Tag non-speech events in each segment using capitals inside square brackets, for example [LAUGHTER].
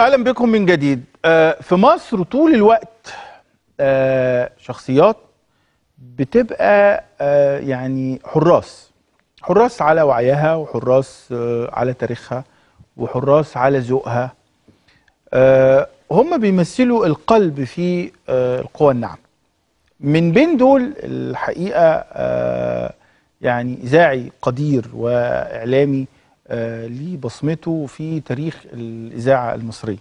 اهلا بكم من جديد آه، في مصر طول الوقت آه، شخصيات بتبقى آه، يعني حراس حراس على وعيها وحراس على تاريخها وحراس على ذوقها هم بيمثلوا القلب في القوى الناعمه من بين دول الحقيقه يعني اذاعي قدير واعلامي ليه آه، بصمته في تاريخ الإذاعة المصرية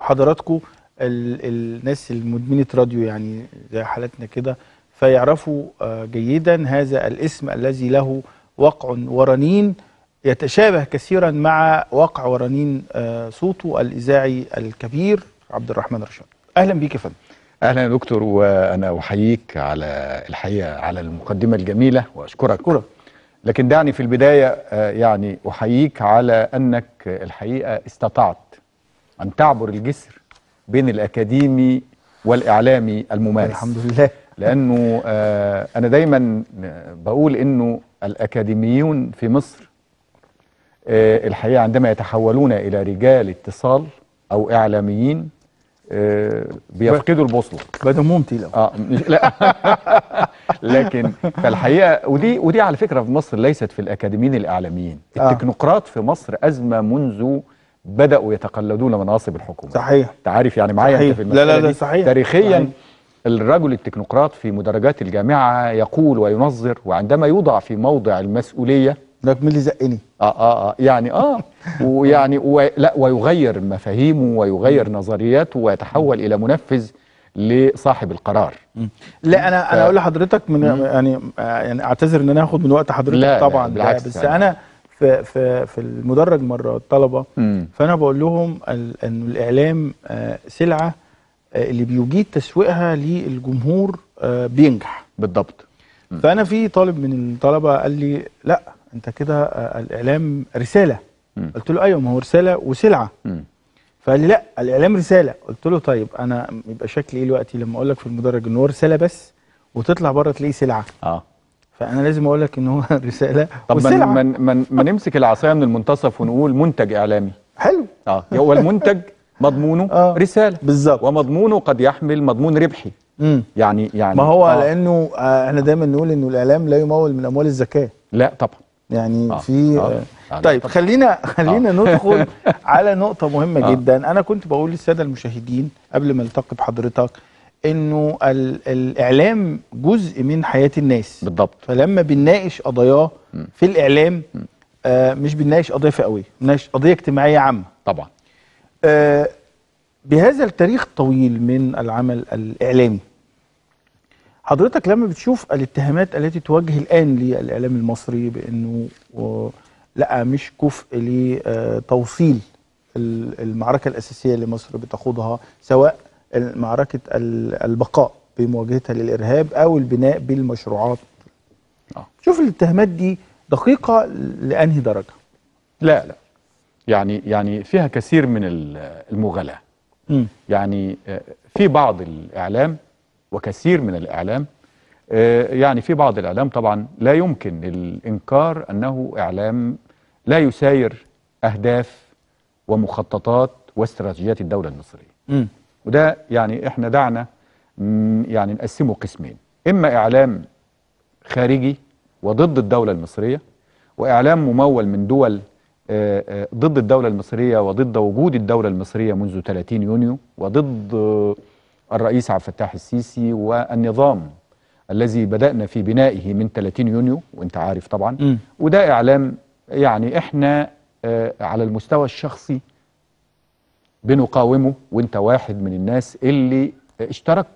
حضراتكم الناس المدمنة راديو يعني زي حالتنا كده فيعرفوا آه، جيدا هذا الاسم الذي له وقع ورنين يتشابه كثيرا مع وقع ورنين آه، صوته الإذاعي الكبير عبد الرحمن رشاد أهلا بيك يا فندم اهلا يا دكتور وانا احييك على الحقيقه على المقدمه الجميله واشكرك شكرا. لكن دعني في البداية آه، يعني أحييك على أنك الحقيقة استطعت أن تعبر الجسر بين الأكاديمي والإعلامي الممارس الحمد لله لأنه آه، أنا دايما آه، بقول أنه الأكاديميون في مصر الحقيقة عندما يتحولون إلى رجال اتصال أو إعلاميين بيفقدوا البوصله بدا ممتي لو اه لا [LAUGHS] لكن فالحقيقه ودي ودي على فكره في مصر ليست في الاكاديميين الاعلاميين آه. التكنوقراط في مصر ازمه منذ بداوا يتقلدون مناصب الحكومه صحيح انت عارف يعني معايا انت في المساله لا لا لا صحيح تاريخيا صحيح. الرجل التكنوقراط في مدرجات الجامعه يقول وينظر وعندما يوضع في موضع المسؤوليه لك مين اللي زقني اه اه اه يعني اه [LAUGHS] ويعني و... لا ويغير مفاهيمه ويغير نظرياته ويتحول الى منفذ لصاحب القرار لا انا ف... انا اقول لحضرتك من يعني آه، يعني اعتذر ان انا هاخد من وقت حضرتك لا طبعا لا بالعكس بس يعني. انا في في في المدرج مره الطلبه فانا بقول لهم ان الاعلام آه، سلعه آه، اللي بيجيد تسويقها للجمهور بينجح بالضبط فانا في طالب من الطلبه قال لي لا انت كده آه، الاعلام رساله م. قلت له ايوه ما هو رساله وسلعه فقال لي لا الاعلام رساله قلت له طيب انا يبقى شكلي ايه دلوقتي لما اقول لك في المدرج ان هو رساله بس وتطلع بره تلاقيه سلعه اه فانا لازم اقول لك ان هو [LAUGHS] رساله طب طب من من من نمسك العصايه من المنتصف ونقول منتج اعلامي حلو اه هو المنتج مضمونه [LAUGHS] آه. رساله بالظبط ومضمونه قد يحمل مضمون ربحي مم. يعني يعني ما هو آه. لانه آه احنا دايما نقول انه الاعلام لا يمول من اموال الزكاه لا طبعا يعني آه في آه آه يعني طيب خلينا خلينا آه ندخل [LAUGHS] على نقطه مهمه آه جدا انا كنت بقول للساده المشاهدين قبل ما التقي بحضرتك انه الاعلام جزء من حياه الناس بالضبط فلما بنناقش قضاياه في الاعلام آه مش بنناقش قضيه فئويه بنناقش قضيه اجتماعيه عامه طبعا آه بهذا التاريخ الطويل من العمل الاعلامي حضرتك لما بتشوف الاتهامات التي توجه الان للاعلام المصري بانه لا مش كفء لتوصيل المعركه الاساسيه اللي مصر بتخوضها سواء معركه البقاء بمواجهتها للارهاب او البناء بالمشروعات آه. شوف الاتهامات دي دقيقه لانهي درجه لا لا يعني يعني فيها كثير من المغالاه يعني آه، في بعض الاعلام وكثير من الإعلام آه، يعني في بعض الإعلام طبعا لا يمكن الإنكار أنه إعلام لا يساير أهداف ومخططات واستراتيجيات الدولة المصرية م. وده يعني إحنا دعنا يعني نقسمه قسمين إما إعلام خارجي وضد الدولة المصرية وإعلام ممول من دول آه، آه، ضد الدولة المصرية وضد وجود الدولة المصرية منذ 30 يونيو وضد الرئيس عبد الفتاح السيسي والنظام الذي بدأنا في بنائه من 30 يونيو وانت عارف طبعا م. وده إعلام يعني احنا آه على المستوى الشخصي بنقاومه وانت واحد من الناس اللي اشتركت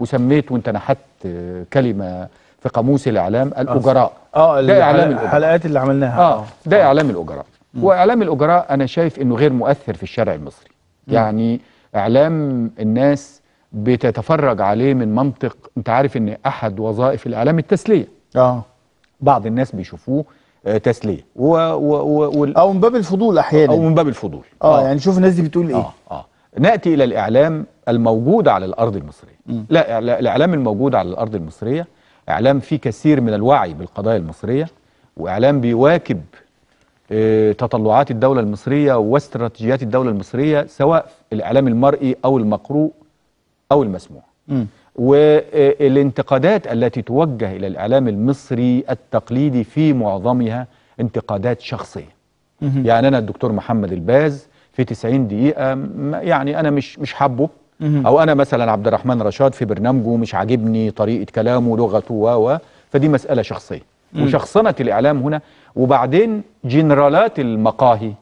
وسميت وانت نحت آه، كلمة في قاموس الإعلام الأجراء آه, آه، ده إعلام الحلقات اللي عملناها آه, آه. ده إعلام الأجراء م. وإعلام الأجراء أنا شايف إنه غير مؤثر في الشارع المصري م. يعني إعلام الناس بتتفرج عليه من منطق انت عارف ان احد وظائف الاعلام التسليه اه بعض الناس بيشوفوه آه، تسليه و... و... و... وال... او من باب الفضول احيانا او من باب الفضول اه, آه. يعني شوف الناس دي بتقول ايه اه اه ناتي الى الاعلام الموجود على الارض المصريه م. لا الاعلام الموجود على الارض المصريه اعلام فيه كثير من الوعي بالقضايا المصريه واعلام بيواكب آه، تطلعات الدولة المصرية واستراتيجيات الدولة المصرية سواء الإعلام المرئي أو المقروء أو المسموع م. والانتقادات التي توجه إلى الإعلام المصري التقليدي في معظمها انتقادات شخصية م. يعني أنا الدكتور محمد الباز في 90 دقيقة يعني أنا مش مش حابه أو أنا مثلا عبد الرحمن رشاد في برنامجه مش عاجبني طريقة كلامه لغته و فدي مسألة شخصية وشخصنة الإعلام هنا وبعدين جنرالات المقاهي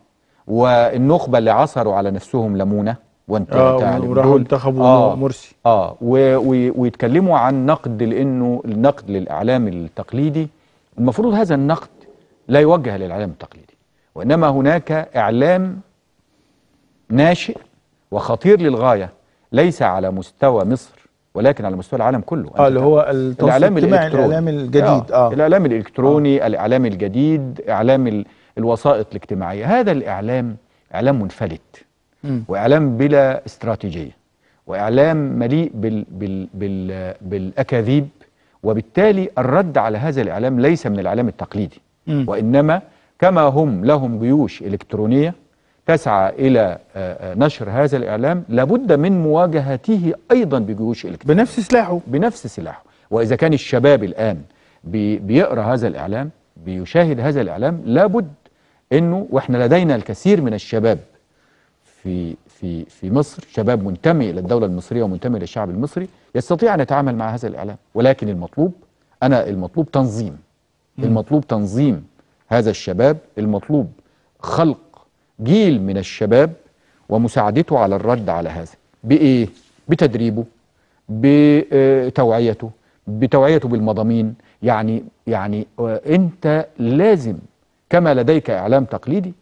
والنخبة اللي عثروا على نفسهم لمونة وانت آه وراحوا انتخبوا آه مرسي اه ويتكلموا عن نقد لانه النقد للاعلام التقليدي المفروض هذا النقد لا يوجه للاعلام التقليدي وانما هناك اعلام ناشئ وخطير للغايه ليس على مستوى مصر ولكن على مستوى العالم كله اه اللي هو الاعلام الالكتروني الاعلام الجديد آه. آه. الاعلام الالكتروني آه. الاعلام الجديد اعلام الوسائط الاجتماعيه هذا الاعلام اعلام منفلت واعلام بلا استراتيجيه واعلام مليء بال بال بال بالاكاذيب وبالتالي الرد على هذا الاعلام ليس من الاعلام التقليدي وانما كما هم لهم جيوش الكترونيه تسعى الى آه، آه، نشر هذا الاعلام لابد من مواجهته ايضا بجيوش الكترونيه بنفس سلاحه بنفس سلاحه واذا كان الشباب الان بيقرا هذا الاعلام بيشاهد هذا الاعلام لابد انه واحنا لدينا الكثير من الشباب في في في مصر شباب منتمي الى الدوله المصريه ومنتمي للشعب المصري يستطيع ان يتعامل مع هذا الاعلام ولكن المطلوب انا المطلوب تنظيم المطلوب تنظيم هذا الشباب المطلوب خلق جيل من الشباب ومساعدته على الرد على هذا بايه بتدريبه بتوعيته بتوعيته بالمضامين يعني يعني آه، انت لازم كما لديك اعلام تقليدي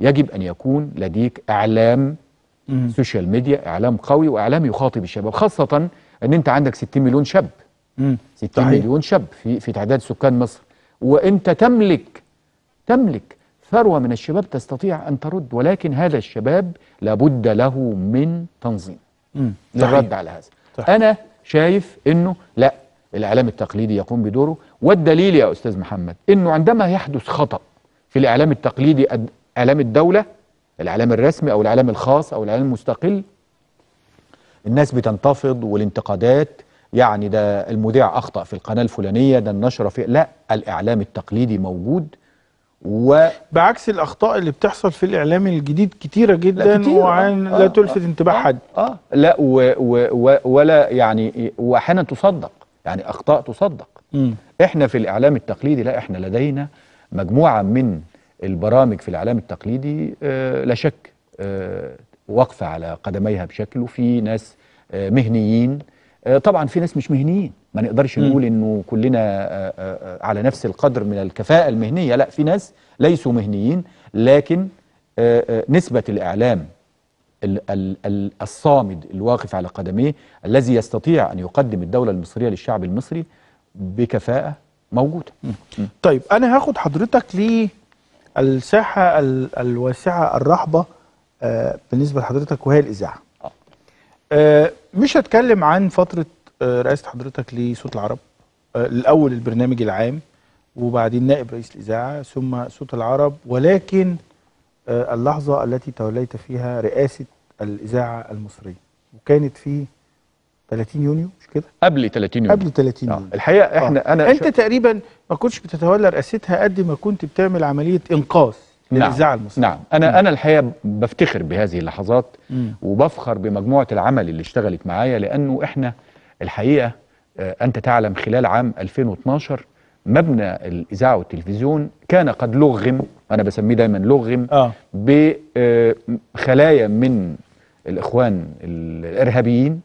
يجب أن يكون لديك إعلام سوشيال ميديا إعلام قوي وإعلام يخاطب الشباب خاصة أن أنت عندك 60 مليون شاب 60 مليون شاب في في تعداد سكان مصر وأنت تملك تملك ثروة من الشباب تستطيع أن ترد ولكن هذا الشباب لابد له من تنظيم للرد على هذا صحيح. أنا شايف أنه لا الإعلام التقليدي يقوم بدوره والدليل يا أستاذ محمد أنه عندما يحدث خطأ في الإعلام التقليدي إعلام الدولة الإعلام الرسمي أو الإعلام الخاص أو الإعلام المستقل الناس بتنتفض والانتقادات يعني ده المذيع أخطأ في القناة الفلانية ده النشرة في لا الإعلام التقليدي موجود و بعكس الاخطاء اللي بتحصل في الاعلام الجديد كتيره جدا لا كتير وعن آه لا آه، تلفت آه انتباه آه حد اه لا و و و ولا يعني واحيانا تصدق يعني اخطاء تصدق م. احنا في الاعلام التقليدي لا احنا لدينا مجموعه من البرامج في الإعلام التقليدي آه، لا شك آه، واقفة على قدميها بشكل وفي ناس آه، مهنيين طبعا في ناس مش مهنيين ما نقدرش نقول انه كلنا على نفس القدر من الكفاءة المهنية لا في ناس ليسوا مهنيين لكن نسبة الإعلام الصامد الواقف على قدميه الذي يستطيع أن يقدم الدولة المصرية للشعب المصري بكفاءة موجودة طيب أنا هاخد حضرتك ليه الساحه الواسعه الرحبه آه بالنسبه لحضرتك وهي الاذاعه آه. آه مش هتكلم عن فتره آه رئاسه حضرتك لصوت العرب آه، الاول البرنامج العام وبعدين نائب رئيس الاذاعه ثم صوت العرب ولكن آه، اللحظه التي توليت فيها رئاسه الاذاعه المصريه وكانت في 30 يونيو مش كده قبل 30 يونيو قبل 30 آه، يونيو آه. الحقيقه احنا آه. انا انت شا... تقريبا ما كنتش بتتولى رئاستها قد ما كنت بتعمل عمليه انقاذ نعم، للاذاعه نعم. المصريه نعم انا مم. انا الحقيقه بفتخر بهذه اللحظات مم. وبفخر بمجموعه العمل اللي اشتغلت معايا لانه احنا الحقيقه آه انت تعلم خلال عام 2012 مبنى الاذاعه والتلفزيون كان قد لغم انا بسميه دايما لغم آه. بخلايا من الاخوان الارهابيين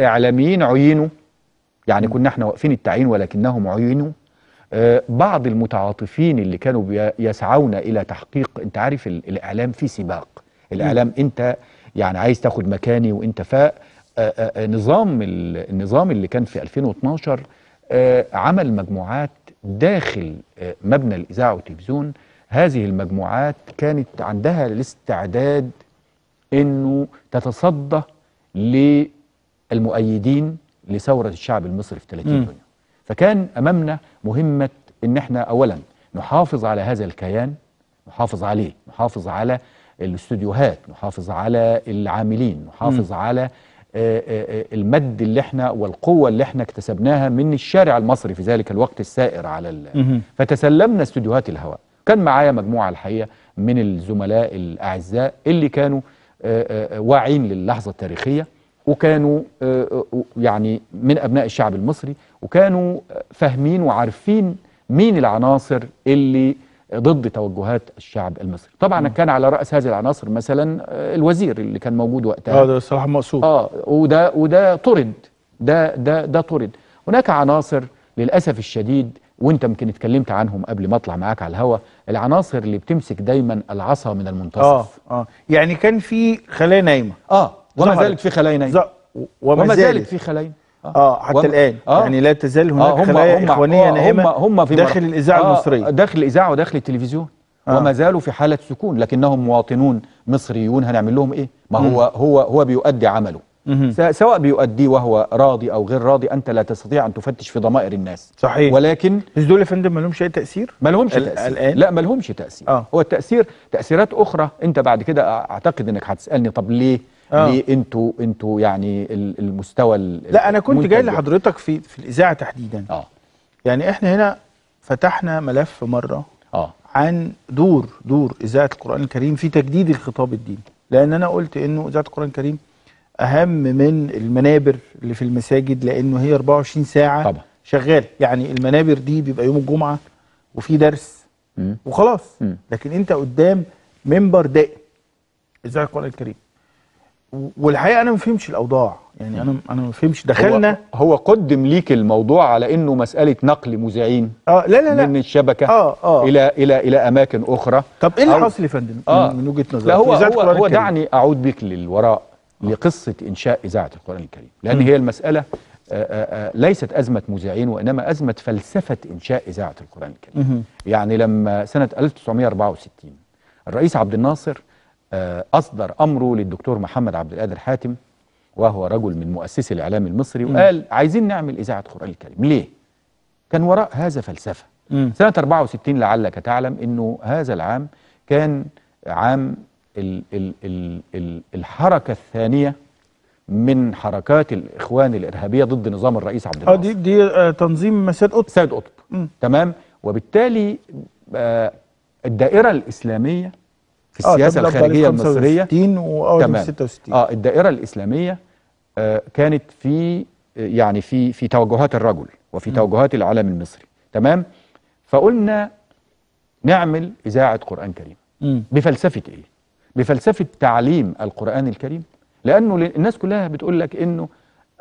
اعلاميين عينوا يعني كنا احنا واقفين التعيين ولكنهم عينوا بعض المتعاطفين اللي كانوا يسعون الى تحقيق انت عارف الاعلام في سباق الاعلام انت يعني عايز تاخد مكاني وانت ف نظام النظام اللي كان في 2012 عمل مجموعات داخل مبنى الاذاعه والتلفزيون هذه المجموعات كانت عندها الاستعداد انه تتصدى للمؤيدين لثورة الشعب المصري في 30 يونيو فكان أمامنا مهمة إن إحنا أولا نحافظ على هذا الكيان نحافظ عليه نحافظ على الاستوديوهات نحافظ على العاملين نحافظ م. على آه، آه، آه، المد اللي احنا والقوة اللي احنا اكتسبناها من الشارع المصري في ذلك الوقت السائر على ال... فتسلمنا استوديوهات الهواء كان معايا مجموعة الحقيقة من الزملاء الأعزاء اللي كانوا آه، آه، آه، واعين للحظة التاريخية وكانوا يعني من أبناء الشعب المصري وكانوا فاهمين وعارفين مين العناصر اللي ضد توجهات الشعب المصري طبعا م. كان على رأس هذه العناصر مثلا الوزير اللي كان موجود وقتها اه ده صلاح مقصود اه وده وده طرد ده ده ده طرد هناك عناصر للأسف الشديد وانت يمكن اتكلمت عنهم قبل ما اطلع معاك على الهوا العناصر اللي بتمسك دايما العصا من المنتصف اه اه يعني كان في خلايا نايمه اه وما زالت في خلايا نايمه وما, وما زالت في خلايا اه, آه حتى الان آه يعني لا تزال هناك آه خلايا هم اخوانيه آه، نايمه هم, هم في داخل الاذاعه آه المصريه داخل الاذاعه وداخل التلفزيون آه وما زالوا في حاله سكون لكنهم مواطنون مصريون هنعمل لهم ايه ما هو هو هو بيؤدي عمله سواء بيؤديه وهو راضي او غير راضي انت لا تستطيع ان تفتش في ضمائر الناس صحيح ولكن بس دول يا فندم ما لهمش اي تاثير ما لهمش تاثير الآن؟ لا ما لهمش تاثير آه. هو التاثير تاثيرات اخرى انت بعد كده اعتقد انك هتسالني طب ليه آه. ليه انتوا انتوا يعني المستوى لا انا كنت جاي لحضرتك في في الاذاعه تحديدا اه يعني احنا هنا فتحنا ملف مره اه عن دور دور اذاعه القران الكريم في تجديد الخطاب الديني لان انا قلت انه اذاعه القران الكريم اهم من المنابر اللي في المساجد لانه هي 24 ساعه طبعا شغاله يعني المنابر دي بيبقى يوم الجمعه وفي درس وخلاص لكن انت قدام منبر دائم ازاي القران الكريم والحقيقه انا ما فهمتش الاوضاع يعني انا انا ما فهمش دخلنا هو, هو قدم ليك الموضوع على انه مساله نقل مذيعين اه لا لا لا من الشبكه آه آه الى الى الى اماكن اخرى طب ايه اللي حاصل يا فندم آه من وجهه نظرك لا هو هو, هو دعني اعود بك للوراء آه. لقصة إنشاء إذاعة القرآن الكريم لأن هي المسألة آه، آه، ليست أزمة مذيعين وإنما أزمة فلسفة إنشاء إذاعة القرآن الكريم يعني لما سنة 1964 الرئيس عبد الناصر أصدر أمره للدكتور محمد عبد القادر حاتم وهو رجل من مؤسسي الإعلام المصري وقال عايزين نعمل إذاعة القرآن الكريم ليه؟ كان وراء هذا فلسفة سنة 64 لعلك تعلم أنه هذا العام كان عام ال ال ال ال الحركة الثانية من حركات الإخوان الإرهابية ضد نظام الرئيس عبد آه، الناصر دي دي آه، تنظيم سيد قطب سيد قطب تمام وبالتالي آه، الدائرة الإسلامية في السياسة آه الخارجية المصرية 65 66 اه الدائرة الإسلامية آه كانت في يعني في في توجهات الرجل وفي توجهات العالم المصري تمام فقلنا نعمل إذاعة قرآن كريم بفلسفة إيه؟ بفلسفة تعليم القرآن الكريم لأنه الناس كلها بتقول لك أنه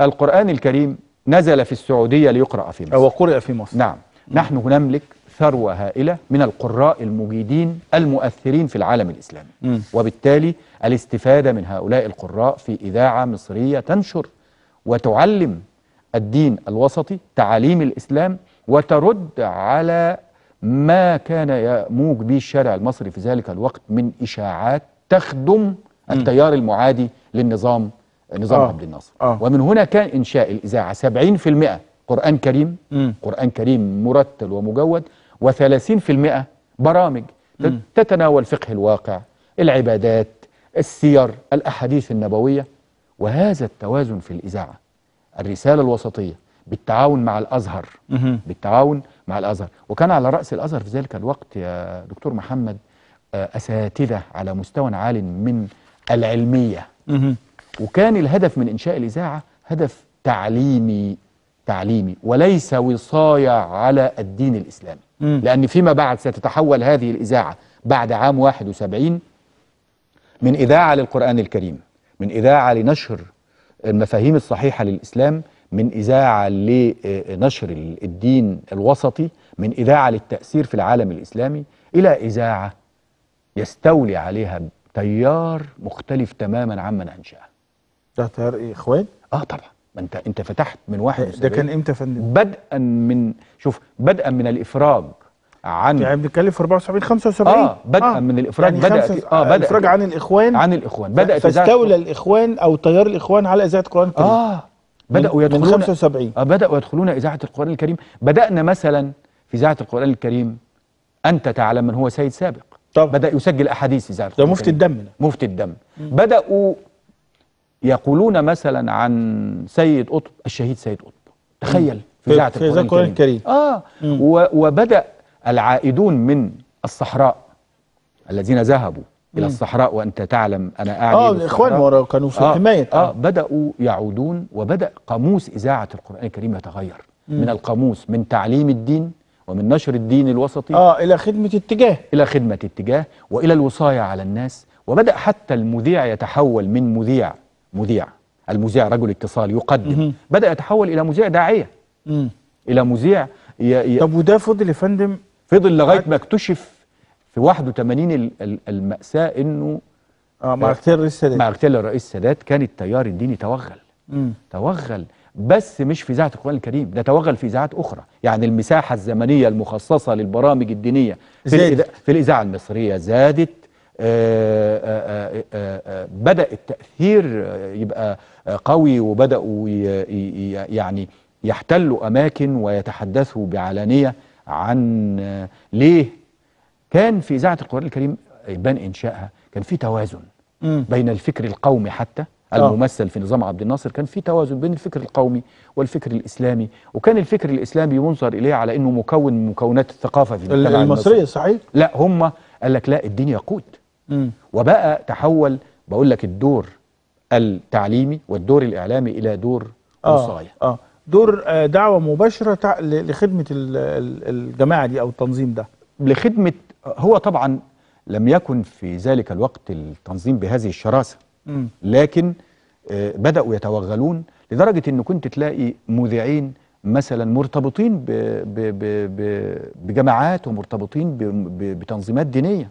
القرآن الكريم نزل في السعودية ليقرأ في مصر أو قرأ في مصر نعم نحن نملك ثروة هائلة من القراء المجيدين المؤثرين في العالم الإسلامي م. وبالتالي الاستفادة من هؤلاء القراء في إذاعة مصرية تنشر وتعلم الدين الوسطي تعاليم الإسلام وترد على ما كان يموج به الشارع المصري في ذلك الوقت من إشاعات تخدم التيار المعادي للنظام نظام آه. عبد الناصر آه. ومن هنا كان إنشاء الإذاعة 70% قرآن كريم م. قرآن كريم مرتل ومجود و30% برامج م. تتناول فقه الواقع العبادات السير الأحاديث النبوية وهذا التوازن في الإذاعة الرسالة الوسطية بالتعاون مع الأزهر م. بالتعاون مع الأزهر وكان على رأس الأزهر في ذلك الوقت يا دكتور محمد أساتذة على مستوى عال من العلمية وكان الهدف من إنشاء الإذاعة هدف تعليمي تعليمي وليس وصاية على الدين الإسلامي لأن فيما بعد ستتحول هذه الإذاعة بعد عام 71 من إذاعة للقرآن الكريم من إذاعة لنشر المفاهيم الصحيحة للإسلام من إذاعة لنشر الدين الوسطي من إذاعة للتأثير في العالم الإسلامي إلى إذاعة يستولي عليها تيار مختلف تماما عمن انشاها ده تيار ايه اخوان اه طبعا ما انت انت فتحت من واحد إيه، ده كان امتى فندم بدءا من شوف بدءا من الافراج عن يعني بنتكلم في 74 75 اه بدءا آه. من الافراج يعني بدات اه بدات الافراج عن الاخوان عن الاخوان بدات فاستولى الاخوان او تيار الاخوان على اذاعه القران الكريم اه بداوا يدخلون من 75 اه بداوا يدخلون اذاعه القران الكريم بدانا مثلا في اذاعه القران الكريم انت تعلم من هو سيد سابق طبعا. بدأ يسجل أحاديث زي ده مفتي الدم مفتي الدم بدأوا يقولون مثلا عن سيد قطب الشهيد سيد قطب تخيل في إذاعة القرآن, القرآن الكريم آه مم. وبدأ العائدون من الصحراء الذين ذهبوا إلى الصحراء وأنت تعلم أنا أعلم آه الإخوان كانوا في آه حماية آه. آه بدأوا يعودون وبدأ قاموس إذاعة القرآن الكريم يتغير مم. من القاموس من تعليم الدين ومن نشر الدين الوسطي آه إلى خدمة اتجاه إلى خدمة اتجاه وإلى الوصاية على الناس وبدأ حتى المذيع يتحول من مذيع مذيع المذيع رجل اتصال يقدم مم. بدأ يتحول إلى مذيع داعية مم. إلى مذيع ي... ي... طب وده فضل يا فندم فضل لغاية ما اكتشف في 81 المأساة إنه آه مع اغتيال الرئيس السادات مع اغتيال الرئيس السادات كان التيار الديني توغل مم. توغل بس مش في اذاعه القران الكريم ده توغل في اذاعات اخرى يعني المساحه الزمنيه المخصصه للبرامج الدينيه في, الإذا... في الاذاعه المصريه زادت آآ آه، آآ آه، آآ آه، بدا التاثير يبقى قوي وبداوا يعني يحتلوا اماكن ويتحدثوا بعلانيه عن ليه كان في اذاعه القران الكريم يبان انشائها كان في توازن بين الفكر القومي حتى آه. الممثل في نظام عبد الناصر كان في توازن بين الفكر القومي والفكر الاسلامي وكان الفكر الاسلامي ينظر اليه على انه مكون من مكونات الثقافه في المجتمع المصري صحيح لا هم قال لك لا الدين يقود وبقى تحول بقول لك الدور التعليمي والدور الاعلامي الى دور وصايه آه. آه. دور آه، دعوه مباشره لخدمه الجماعه دي او التنظيم ده لخدمه هو طبعا لم يكن في ذلك الوقت التنظيم بهذه الشراسه لكن آه، بدأوا يتوغلون لدرجة أن كنت تلاقي مذيعين مثلا مرتبطين ب ب ب بجماعات ومرتبطين بتنظيمات دينية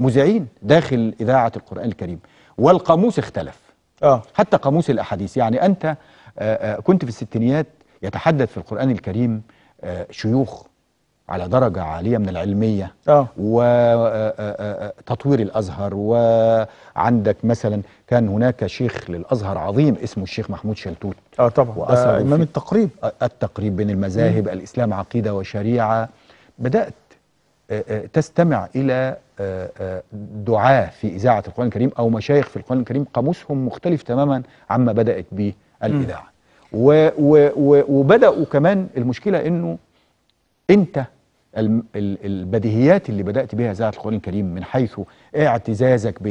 مذيعين داخل إذاعة القرآن الكريم والقاموس اختلف آه. حتى قاموس الأحاديث يعني أنت آه، آه، كنت في الستينيات يتحدث في القرآن الكريم شيوخ على درجة عالية من العلمية آه. وتطوير آه، آه، آه، الأزهر وعندك مثلا كان هناك شيخ للأزهر عظيم اسمه الشيخ محمود شلتوت آه طبعا إمام التقريب التقريب بين المذاهب الإسلام عقيدة وشريعة بدأت تستمع إلى دعاة في إذاعة القرآن الكريم أو مشايخ في القرآن الكريم قاموسهم مختلف تماما عما بدأت به الإذاعة وبدأوا كمان المشكلة أنه انت البديهيات اللي بدات بها اذاعه القران الكريم من حيث اعتزازك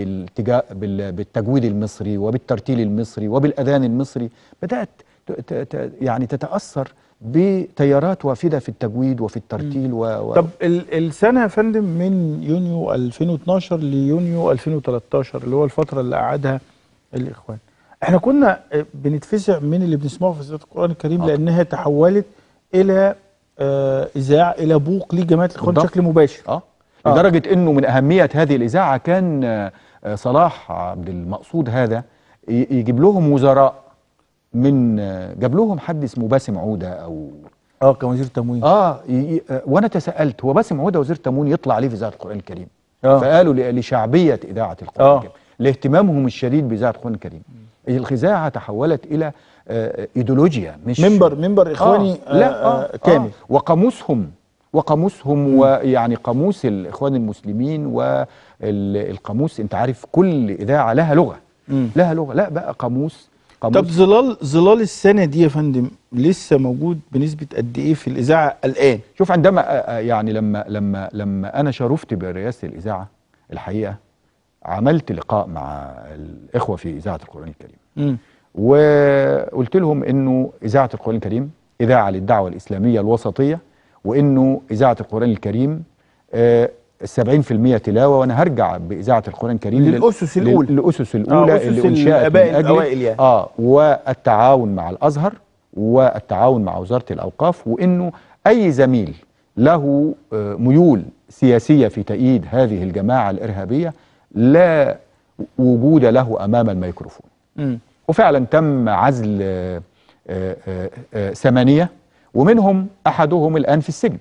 بالتجويد المصري وبالترتيل المصري وبالاذان المصري بدات يعني تتاثر بتيارات وافده في التجويد وفي الترتيل و, و... طب السنه يا فندم من يونيو 2012 ليونيو 2013 اللي هو الفتره اللي قعدها الاخوان احنا كنا بنتفزع من اللي بنسمعه في اذاعه القران الكريم لانها تحولت الى آه، اذاع الى بوق لجماعه الاخوان بشكل مباشر اه, آه. لدرجه آه. انه من اهميه هذه الاذاعه كان آه، صلاح عبد المقصود هذا يجيب لهم وزراء من جاب لهم حد اسمه باسم عوده او اه كان وزير تموين اه وانا تساءلت هو باسم عوده وزير تموين يطلع ليه في اذاعه القران الكريم آه. فقالوا لشعبيه اذاعه القران آه. الكريم لاهتمامهم الشديد باذاعه القران الكريم الإذاعة تحولت إلى آه، ايديولوجيا مش منبر منبر آه، اخواني آه لا آه آه, آه، كامل آه وقاموسهم وقاموسهم ويعني قاموس الاخوان المسلمين والقاموس انت عارف كل اذاعه لها لغه لها لغه لا بقى قاموس قاموس طب ظلال ظلال السنه دي يا فندم لسه موجود بنسبه قد ايه في الاذاعه الان شوف عندما يعني لما لما لما انا شرفت برئاسه الاذاعه الحقيقه عملت لقاء مع الاخوه في اذاعه القران الكريم م. وقلت لهم انه اذاعه القران الكريم اذاعه للدعوه الاسلاميه الوسطيه وانه اذاعه القران الكريم 70% آه، تلاوه وانا هرجع باذاعه القران الكريم للاسس الاولى للاسس آه، الاولى آه اللي انشات من اجل يعني. اه والتعاون مع الازهر والتعاون مع وزاره الاوقاف وانه اي زميل له آه، ميول سياسيه في تأييد هذه الجماعه الارهابيه لا وجود له امام الميكروفون. م. وفعلا تم عزل آه، آه، آه، ثمانية ومنهم أحدهم الآن في السجن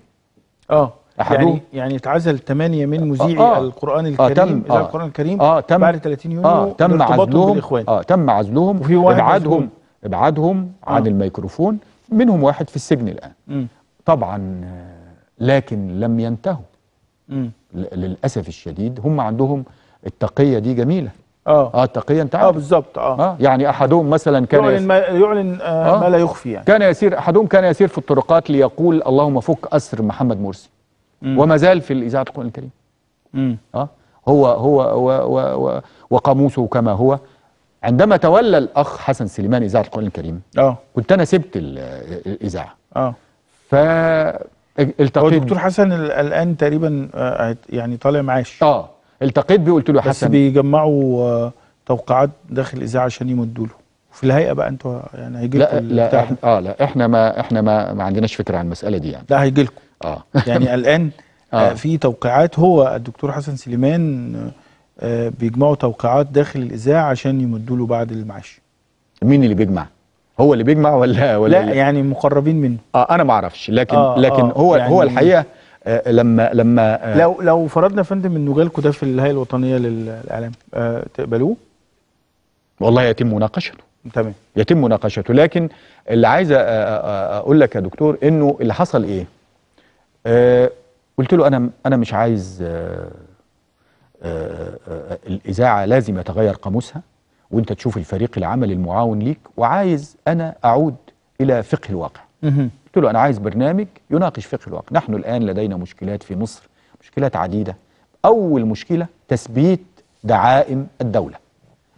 آه أحدهم يعني يعني اتعزل ثمانية من مذيعي آه القرآن الكريم آه تم آه القرآن الكريم آه تم بعد 30 يونيو آه تم عزلهم بالإخوان آه تم عزلهم وفي واحد ابعادهم ابعادهم آه عن الميكروفون منهم واحد في السجن الآن م. طبعا لكن لم ينتهوا للأسف الشديد هم عندهم التقية دي جميلة اه اه التقيه انت عارف اه بالظبط آه. اه يعني احدهم مثلا كان يعلن ما يعلن آه, آه ما لا يخفي يعني كان يسير احدهم كان يسير في الطرقات ليقول اللهم فك اسر محمد مرسي وما زال في الاذاعه القران الكريم امم اه هو هو و و و وقاموسه كما هو عندما تولى الاخ حسن سليمان اذاعه القران الكريم اه كنت انا سبت الاذاعه اه ف التقيت هو الدكتور حسن الان تقريبا آه، يعني طالع معاش اه التقيت بيه قلت له حسن بس بيجمعوا آه، توقيعات داخل الاذاعه عشان يمدوا له في الهيئه بقى انتوا يعني هيجي لا لا اه لا احنا ما احنا ما, ما عندناش فكره عن المساله دي يعني لا هيجي لكم اه [LAUGHS] يعني الان آه. [LAUGHS] آه. في توقيعات هو الدكتور حسن سليمان آه بيجمعوا توقيعات داخل الاذاعه عشان يمدوا له بعد المعاش مين اللي بيجمع هو اللي بيجمع ولا ولا لا يعني مقربين منه اه انا ما اعرفش لكن آه لكن آه هو يعني هو الحقيقه آه، لما لما آه، لو لو فرضنا يا فندم انه جالكم ده في الهيئه الوطنيه للاعلام آه، تقبلوه؟ والله يتم مناقشته تمام يتم مناقشته لكن اللي عايز اقول لك يا دكتور انه اللي حصل ايه؟ قلت له انا انا مش عايز الاذاعه لازم يتغير قاموسها وانت تشوف الفريق العمل المعاون ليك وعايز انا اعود الى فقه الواقع. قلت له أنا عايز برنامج يناقش فقه الواقع نحن الآن لدينا مشكلات في مصر مشكلات عديدة أول مشكلة تثبيت دعائم الدولة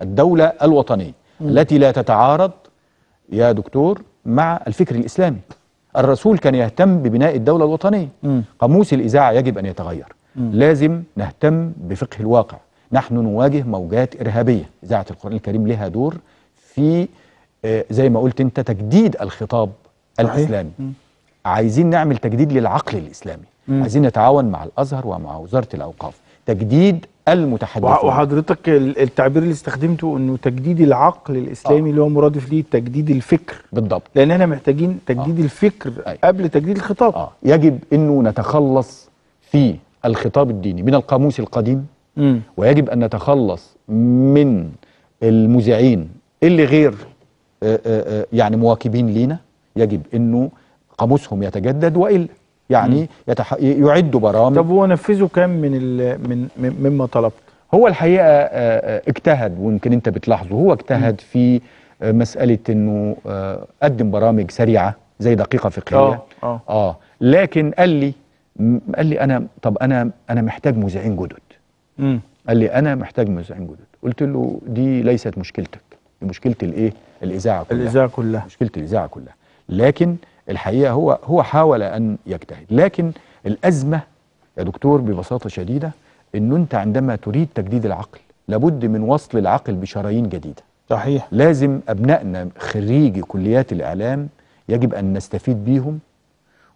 الدولة الوطنية م. التي لا تتعارض يا دكتور مع الفكر الإسلامي الرسول كان يهتم ببناء الدولة الوطنية م. قاموس الإذاعة يجب أن يتغير م. لازم نهتم بفقه الواقع نحن نواجه موجات إرهابية إذاعة القرآن الكريم لها دور في آه، زي ما قلت أنت تجديد الخطاب الاسلامي عايزين نعمل تجديد للعقل الاسلامي مم. عايزين نتعاون مع الازهر ومع وزاره الاوقاف تجديد المتحدثين وحضرتك التعبير اللي استخدمته انه تجديد العقل الاسلامي آه. اللي هو مرادف ليه تجديد الفكر بالضبط لان احنا محتاجين تجديد آه. الفكر أي. أيوة. قبل تجديد الخطاب آه. يجب انه نتخلص في الخطاب الديني من القاموس القديم مم. ويجب ان نتخلص من المذيعين اللي غير آه، آه، آه، يعني مواكبين لينا يجب انه قاموسهم يتجدد والا يعني يتح... يعدوا برامج طب ونفذوا كم من ال... من مما طلبت هو الحقيقه آه، آه، اجتهد ويمكن انت بتلاحظه هو اجتهد في آه، مساله انه قدم برامج سريعه زي دقيقه فقهيه اه اه, آه. لكن قال لي قال لي انا طب انا انا محتاج مذيعين جدد قال لي انا محتاج مذيعين جدد قلت له دي ليست مشكلتك دي مشكله الايه الاذاعه كلها الاذاعه كلها مشكله الاذاعه كلها لكن الحقيقه هو هو حاول ان يجتهد لكن الازمه يا دكتور ببساطه شديده انه انت عندما تريد تجديد العقل لابد من وصل العقل بشرايين جديده صحيح لازم ابنائنا خريجي كليات الاعلام يجب ان نستفيد بيهم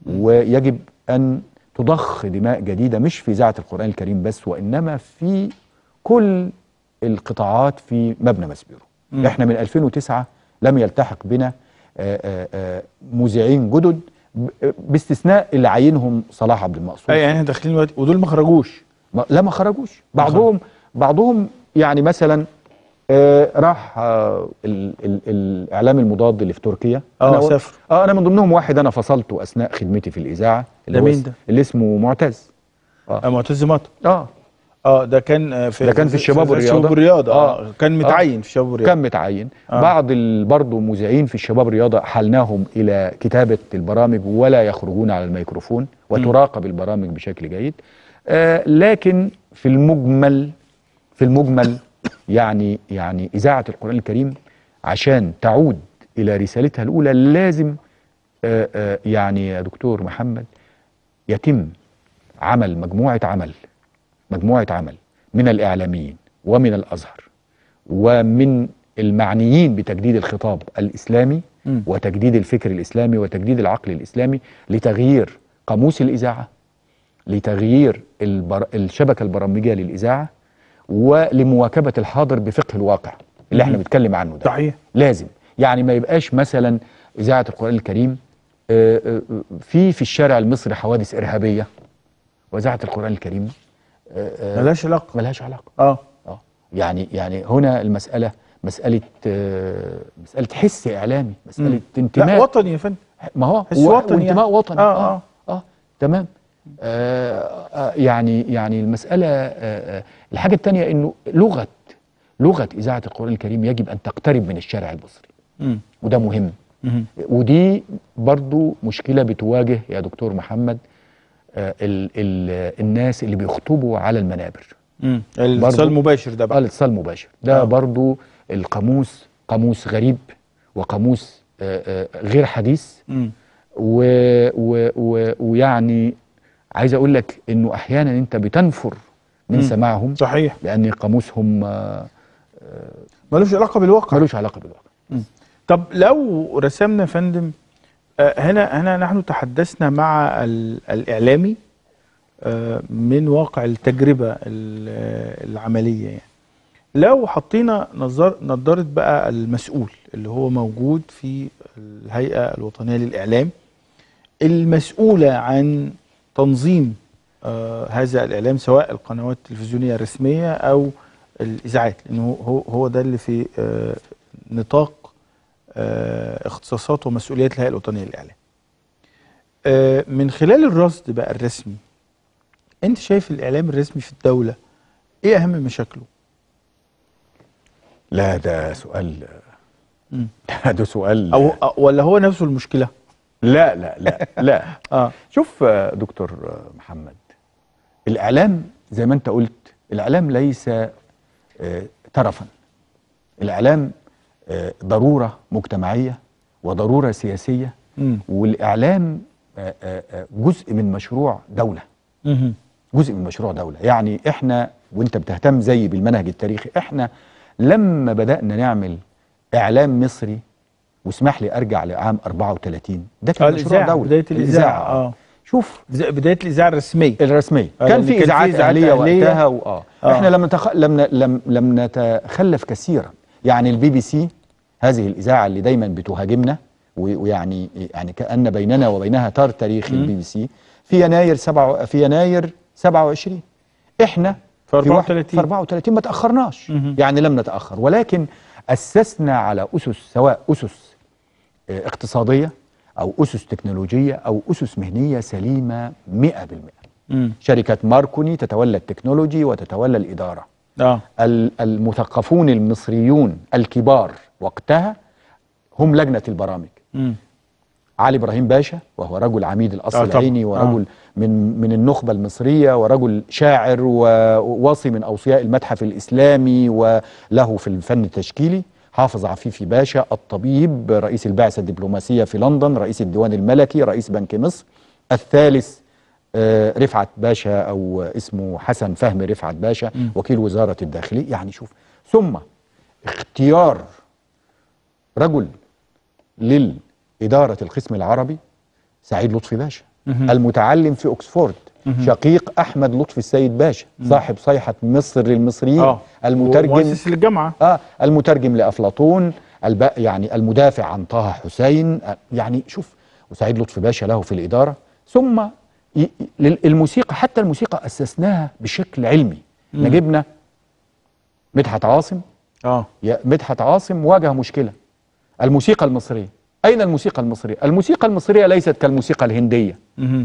ويجب ان تضخ دماء جديده مش في اذاعه القران الكريم بس وانما في كل القطاعات في مبنى مسبيرو احنا من 2009 لم يلتحق بنا آه، آه، آه، مذيعين جدد باستثناء اللي عينهم صلاح عبد المقصود يعني احنا داخلين دلوقتي ودول ما خرجوش لا ما خرجوش بعضهم بعضهم يعني مثلا راح الاعلام المضاد اللي في تركيا اه سافر اه انا من ضمنهم واحد انا فصلته اثناء خدمتي في الاذاعه اللي ده مين ده؟ اللي اسمه معتز آه معتز مطر اه اه ده كان آه، في ده كان في الشباب والرياضه الشباب والرياضه اه كان متعين آه في الشباب والرياضه كان متعين آه بعض برضه مذيعين في الشباب والرياضه حلناهم الى كتابه البرامج ولا يخرجون على الميكروفون وتراقب البرامج بشكل جيد آه لكن في المجمل في المجمل [COUGHS] يعني يعني اذاعه القران الكريم عشان تعود الى رسالتها الاولى لازم آه آه يعني يا دكتور محمد يتم عمل مجموعه عمل مجموعة عمل من الإعلاميين ومن الأزهر ومن المعنيين بتجديد الخطاب الإسلامي وتجديد الفكر الإسلامي وتجديد العقل الإسلامي لتغيير قاموس الإذاعة لتغيير البر... الشبكة البرمجية للإذاعة ولمواكبة الحاضر بفقه الواقع اللي احنا بنتكلم عنه ده صحيح لازم يعني ما يبقاش مثلا إذاعة القرآن الكريم آه، آه، آه، في في الشارع المصري حوادث إرهابية وإذاعة القرآن الكريم ملهاش علاقه ملهاش علاقه اه اه يعني يعني هنا المساله مساله آه، مساله حس اعلامي مساله انتماء لا وطني يا فندم ما هو حس وطني يعني. انتماء وطني اه اه, آه, آه تمام آه, آه،, آه، يعني يعني المساله آه الحاجه الثانيه انه لغه لغه اذاعه القران الكريم يجب ان تقترب من الشارع المصري وده مهم مم. ودي برضو مشكله بتواجه يا دكتور محمد آه، ال ال الناس اللي بيخطبوا على المنابر الاتصال المباشر ده بقى آه، الاتصال المباشر ده آه. برضو القاموس قاموس غريب وقاموس آه، غير حديث ويعني عايز اقول لك انه احيانا انت بتنفر من سماعهم صحيح لان قاموسهم ملوش علاقه بالواقع ملوش علاقه بالواقع مم. طب لو رسمنا يا فندم آه، هنا هنا نحن تحدثنا مع الاعلامي آه، من واقع التجربه العمليه يعني لو حطينا نظر نظاره بقى المسؤول اللي هو موجود في الهيئه الوطنيه للاعلام المسؤوله عن تنظيم آه، هذا الاعلام سواء القنوات التلفزيونيه الرسميه او الاذاعات لانه هو ده اللي في نطاق آه، اختصاصات ومسؤوليات الهيئه الوطنيه للاعلام. آه، من خلال الرصد بقى الرسمي انت شايف الاعلام الرسمي في الدوله ايه اهم مشاكله؟ لا ده سؤال لا [LAUGHS] ده سؤال او ولا هو نفسه المشكله؟ لا لا لا [LAUGHS] لا آه. شوف دكتور محمد الاعلام زي ما انت قلت الاعلام ليس ترفا آه، الاعلام آه، ضروره مجتمعيه وضروره سياسيه مم. والاعلام آه، آه، جزء من مشروع دوله مم. جزء من مشروع دوله يعني احنا وانت بتهتم زي بالمنهج التاريخي احنا لما بدانا نعمل اعلام مصري واسمح لي ارجع لعام 34 ده كان مشروع دوله بدايه الاذاعه اه شوف بدايه الاذاعه الرسميه الرسميه آه كان يعني في اذاعات اهليه وقتها واه آه. احنا لم لم لم نتخلف كثيرا يعني البي بي سي هذه الإذاعة اللي دايما بتهاجمنا ويعني يعني كأن بيننا وبينها تار تاريخي البي بي سي في يناير سبعة في يناير 27 احنا في 34 في 34 ما تأخرناش يعني لم نتأخر ولكن أسسنا على أسس سواء أسس آه، اقتصادية أو أسس تكنولوجية أو أسس مهنية سليمة 100% شركة ماركوني تتولى التكنولوجي وتتولى الإدارة آه. المثقفون المصريون الكبار وقتها هم لجنة البرامج م. علي إبراهيم باشا وهو رجل عميد الأصل آه العيني ورجل آه. من من النخبة المصرية ورجل شاعر وواصي من أوصياء المتحف الإسلامي وله في الفن التشكيلي حافظ عفيفي باشا الطبيب رئيس البعثة الدبلوماسية في لندن رئيس الديوان الملكي رئيس بنك مصر الثالث آه، رفعت باشا أو اسمه حسن فهمي رفعت باشا وكيل وزارة الداخلية يعني شوف ثم اختيار رجل للإدارة القسم العربي سعيد لطفي باشا المتعلم في أكسفورد شقيق احمد لطفي السيد باشا صاحب صيحه مصر للمصريين آه. المترجم للجامعه اه المترجم لافلاطون الب... يعني المدافع عن طه حسين يعني شوف وسعيد لطفي باشا له في الاداره ثم الموسيقى حتى الموسيقى أسسناها بشكل علمي احنا جبنا مدحت عاصم اه مدحت عاصم واجه مشكلة الموسيقى المصرية أين الموسيقى المصرية؟ الموسيقى المصرية ليست كالموسيقى الهندية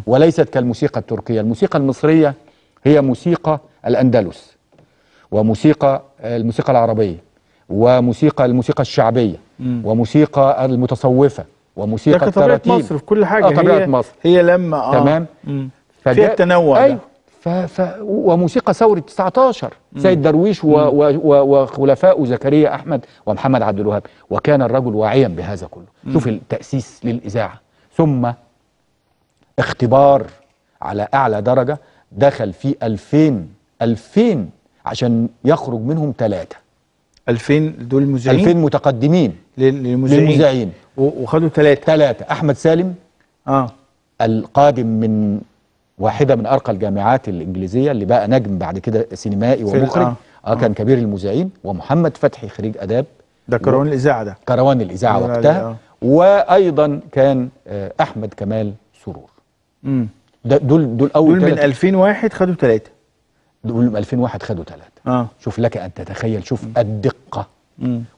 وليست كالموسيقى التركية الموسيقى المصرية هي موسيقى الأندلس وموسيقى الموسيقى العربية وموسيقى الموسيقى الشعبية وموسيقى المتصوفة وموسيقى التراتيب مصر في كل حاجه آه طبيعه هي مصر هي لما اه تمام فيها التنوع أيوة ف... ف... وموسيقى ثورة 19 سيد درويش و... و... و... وخلفائه زكريا أحمد ومحمد عبد الوهاب وكان الرجل واعيا بهذا كله مم. شوف التأسيس للإذاعة ثم اختبار على أعلى درجة دخل فيه 2000 2000 عشان يخرج منهم ثلاثة 2000 دول مذيعين 2000 متقدمين للمذيعين وخدوا ثلاثة ثلاثة أحمد سالم اه القادم من واحدة من أرقى الجامعات الإنجليزية اللي بقى نجم بعد كده سينمائي ومخرج آه. آه كان كبير المذيعين ومحمد فتحي خريج آداب ده كروان الإذاعة ده كروان الإذاعة وقتها آه. وأيضا كان آه أحمد كمال سرور امم دول دول أول دول من 2001 خدوا ثلاثة دول من 2001 خدوا ثلاثة آه. شوف لك أن تتخيل شوف الدقة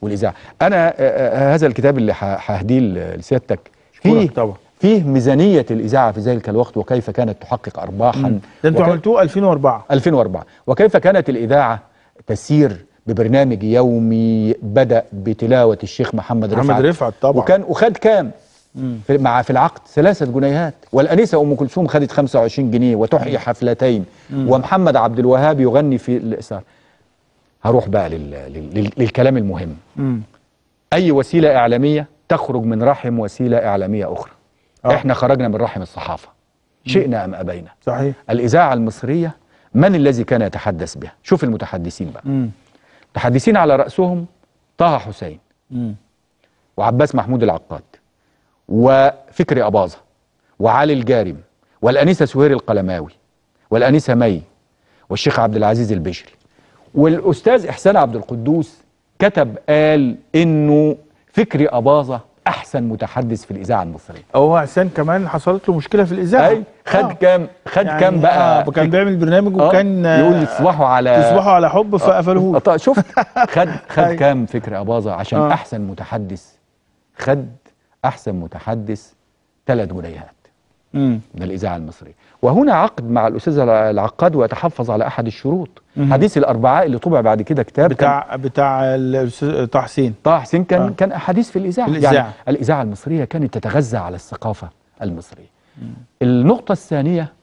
والاذاعه انا آه، آه، آه، هذا الكتاب اللي ههديه لسيادتك فيه طبعا فيه ميزانيه الاذاعه في ذلك الوقت وكيف كانت تحقق ارباحا ده انتوا عملتوه 2004 2004 وكيف كانت الاذاعه تسير ببرنامج يومي بدا بتلاوه الشيخ محمد رفعت محمد رفعت طبعا وكان وخد كام في مع في العقد ثلاثة جنيهات والأنسة أم كلثوم خدت 25 جنيه وتحيي حفلتين مم. ومحمد عبد الوهاب يغني في الإسار هروح بقى لل... لل... للكلام المهم م. أي وسيلة إعلامية تخرج من رحم وسيلة إعلامية أخرى أوه. إحنا خرجنا من رحم الصحافة م. شئنا أم أبينا صحيح الإذاعة المصرية من الذي كان يتحدث بها شوف المتحدثين بقى م. متحدثين على رأسهم طه حسين م. وعباس محمود العقاد وفكري أباظة وعلي الجارم والأنسة سهير القلماوي والأنسة مي والشيخ عبد العزيز البشري والاستاذ احسان عبد القدوس كتب قال انه فكري اباظه احسن متحدث في الاذاعه المصريه هو احسان كمان حصلت له مشكله في الاذاعه اي خد آه. كام خد يعني كام بقى آه كان بيعمل برنامج آه، وكان آه يقول تصبحوا على تصبحوا على حب آه، فقفلوه آه شفت [LAUGHS] خد خد كام فكري اباظه عشان آه. احسن متحدث خد احسن متحدث ثلاث جنيهات ده الاذاعه المصريه وهنا عقد مع الاستاذ العقاد ويتحفظ على احد الشروط حديث الاربعاء اللي طبع بعد كده كتاب بتاع كان بتاع الاستاذ طه حسين طه حسين كان آه. كان احاديث في الاذاعه يعني الإذاعة. يعني الاذاعه المصريه كانت تتغذى على الثقافه المصريه مم. النقطه الثانيه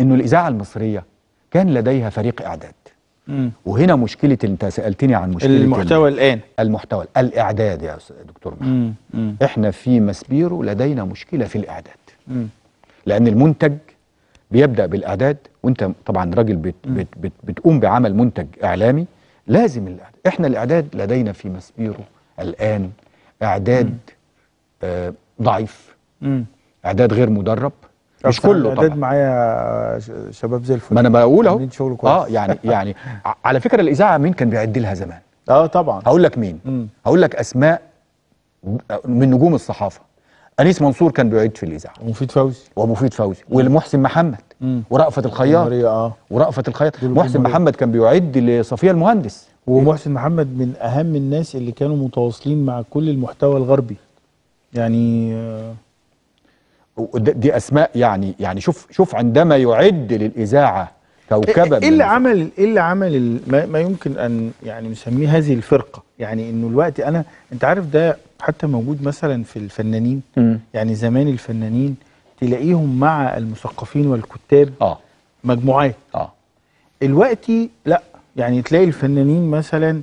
انه الاذاعه المصريه كان لديها فريق اعداد مم. وهنا مشكله انت سالتني عن مشكله المحتوى الان المحتوى الاعداد يا دكتور محمد احنا في مسبيرو لدينا مشكله في الاعداد مم. لان المنتج بيبدا بالاعداد وانت طبعا راجل بت بت بت بتقوم بعمل منتج اعلامي لازم الاعداد احنا الاعداد لدينا في مسبيره الان اعداد آه ضعيف مم. اعداد غير مدرب مش كله طبعا معايا شباب زي الفل ما انا بقول اهو اه يعني يعني [LAUGHS] على فكره الاذاعه مين كان بيعد لها زمان اه طبعا هقول لك مين هقول لك اسماء آه، من نجوم الصحافه انيس منصور كان بيعيد في الاذاعه ومفيد فوزي ومفيد فوزي والمحسن محمد ورأفت الخياط آه. ورأفت الخياط محسن محمد كان بيعد لصفيه المهندس ومحسن محمد من اهم الناس اللي كانوا متواصلين مع كل المحتوى الغربي يعني آه. دي اسماء يعني يعني شوف شوف عندما يعد للاذاعه كوكبه إيه،, ايه اللي عمل ايه اللي عمل ما يمكن ان يعني نسميه هذه الفرقه يعني انه الوقت انا انت عارف ده حتى موجود مثلا في الفنانين يعني زمان الفنانين تلاقيهم مع المثقفين والكتاب اه مجموعات اه الوقت لا يعني تلاقي الفنانين مثلا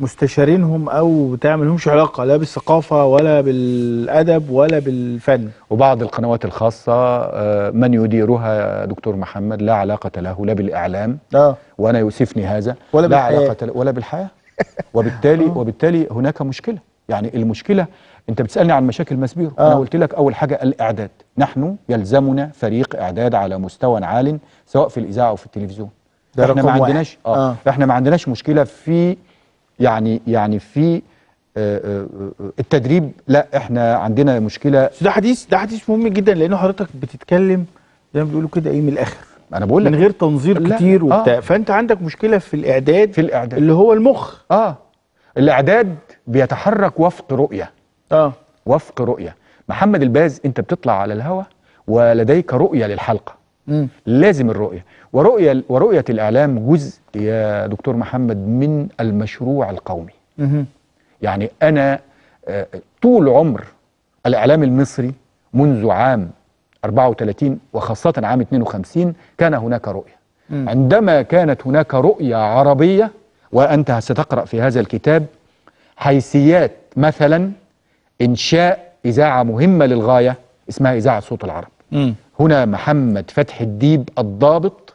مستشارينهم او بتعمل لهمش علاقه لا بالثقافه ولا بالادب ولا بالفن وبعض القنوات الخاصه آه، من يديرها دكتور محمد لا علاقه له لا بالاعلام آه. وانا يؤسفني هذا ولا لا بالحياة. علاقه ولا بالحياه وبالتالي [LAUGHS] آه. وبالتالي هناك مشكله يعني المشكله انت بتسالني عن مشاكل ماسبيرو آه. انا قلت لك اول حاجه الاعداد نحن يلزمنا فريق اعداد على مستوى عال سواء في الاذاعه او في التلفزيون ده احنا ما عندناش آه. آه. احنا ما عندناش مشكله في يعني يعني في آه، آه، آه، التدريب لا احنا عندنا مشكله ده حديث ده حديث مهم جدا لان حضرتك بتتكلم زي ما بيقولوا كده ايه من الاخر انا بقول لك من غير تنظير كتير وبتاع آه. فانت عندك مشكله في الاعداد في الاعداد اللي هو المخ اه الاعداد بيتحرك وفق رؤيه اه وفق رؤيه محمد الباز انت بتطلع على الهوا ولديك رؤيه للحلقه لازم الرؤيه ورؤيه ورؤيه الاعلام جزء يا دكتور محمد من المشروع القومي مم. يعني انا آه، طول عمر الاعلام المصري منذ عام 34 وخاصه عام 52 كان هناك رؤيه مم. عندما كانت هناك رؤيه عربيه وانت ستقرا في هذا الكتاب حيثيات مثلا انشاء اذاعه مهمه للغايه اسمها اذاعه صوت العرب مم. هنا محمد فتحي الديب الضابط